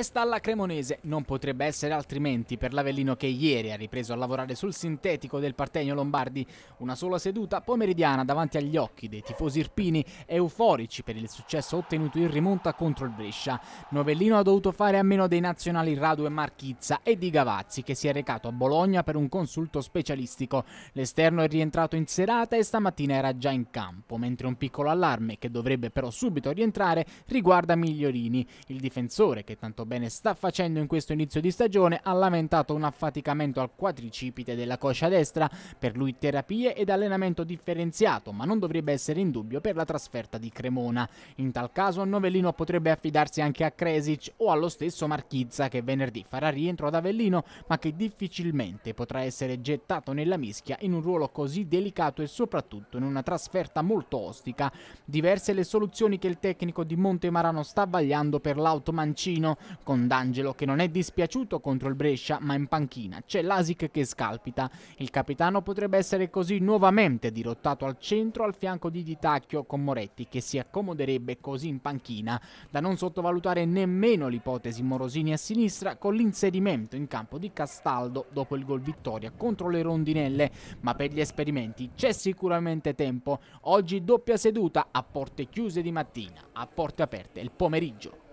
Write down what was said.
testa alla Cremonese. Non potrebbe essere altrimenti per l'Avellino che ieri ha ripreso a lavorare sul sintetico del Partenio Lombardi. Una sola seduta pomeridiana davanti agli occhi dei tifosi irpini euforici per il successo ottenuto in rimonta contro il Brescia. Novellino ha dovuto fare a meno dei nazionali Radu e Marchizza e di Gavazzi che si è recato a Bologna per un consulto specialistico. L'esterno è rientrato in serata e stamattina era già in campo, mentre un piccolo allarme che dovrebbe però subito rientrare riguarda Migliorini, il difensore che tanto bene sta facendo in questo inizio di stagione, ha lamentato un affaticamento al quadricipite della coscia destra, per lui terapie ed allenamento differenziato, ma non dovrebbe essere in dubbio per la trasferta di Cremona. In tal caso Novellino potrebbe affidarsi anche a Kresic o allo stesso Marchizza che venerdì farà rientro ad Avellino, ma che difficilmente potrà essere gettato nella mischia in un ruolo così delicato e soprattutto in una trasferta molto ostica. Diverse le soluzioni che il tecnico di Montemarano sta vagliando per l'auto mancino, con D'Angelo che non è dispiaciuto contro il Brescia ma in panchina c'è l'Asic che scalpita. Il capitano potrebbe essere così nuovamente dirottato al centro al fianco di Ditacchio con Moretti che si accomoderebbe così in panchina. Da non sottovalutare nemmeno l'ipotesi Morosini a sinistra con l'inserimento in campo di Castaldo dopo il gol vittoria contro le rondinelle ma per gli esperimenti c'è sicuramente tempo. Oggi doppia seduta a porte chiuse di mattina, a porte aperte il pomeriggio.